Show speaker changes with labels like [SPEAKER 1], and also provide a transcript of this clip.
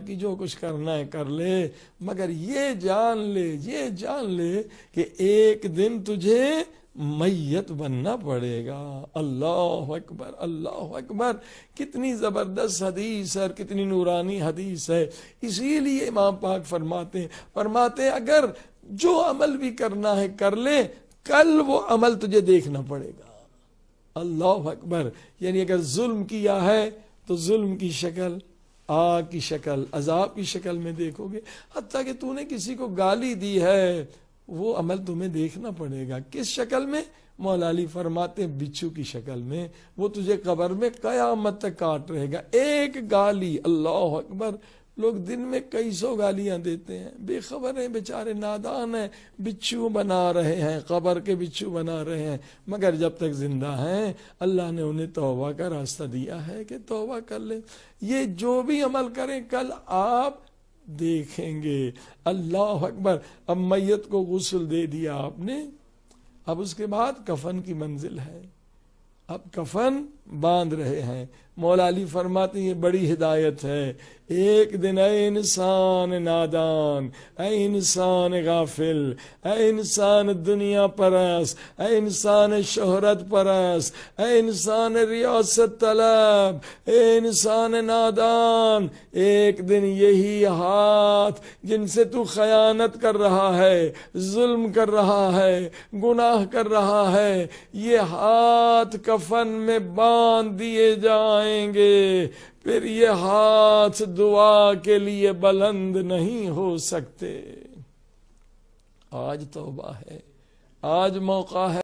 [SPEAKER 1] جو کچھ کرنا ہے کر لے مگر یہ جان لے یہ جان لے کہ ایک دن تجھے میت بننا پڑے گا اللہ اکبر اللہ اکبر کتنی زبردست حدیث ہے کتنی نورانی حدیث ہے اسی لیے امام پاک فرماتے ہیں فرماتے ہیں اگر جو عمل بھی کرنا ہے کر لے کل وہ عمل تجھے دیکھنا پڑے گا اللہ اکبر یعنی اگر ظلم کیا ہے تو ظلم کی شکل آگ کی شکل عذاب کی شکل میں دیکھو گے حتیٰ کہ نے کسی کو گالی دی ہے وہ عمل تمہیں دیکھنا پڑے گا کس شکل میں مولا علی فرماتے ہیں بچھو کی شکل میں وہ تجھے قبر میں قیامت تک کاٹ رہے گا ایک گالی اللہ اکبر لوگ دن میں کئی سو گالیاں دیتے ہیں بے خبر ہیں بیچارے نادان ہیں بچھو بنا رہے ہیں قبر کے بچھو بنا رہے ہیں مگر جب تک زندہ ہیں اللہ نے انہیں توبہ کا راستہ دیا ہے کہ توبہ کر لیں یہ جو بھی عمل کریں کل آپ دیکھیں گے اللہ اکبر اب میت کو غسل دے دیا آپ نے اب اس کے بعد کفن کی منزل ہے کفن باندھ رہے ہیں مولا علی فرماتے ہیں یہ بڑی ہدایت ہے ایک دن اے انسان نادان اے انسان غافل اے انسان دنیا پرس اے انسان شہرت پرس اے انسان ریاست طلب اے انسان نادان ایک دن یہی ہاتھ جن سے تو خیانت کر رہا ہے ظلم کر رہا ہے گناہ کر رہا ہے یہ ہاتھ کف کفن میں باندھ دیے جائیں گے پھر یہ ہاتھ دعا کے لیے بلند نہیں ہو سکتے آج توبہ ہے آج موقع ہے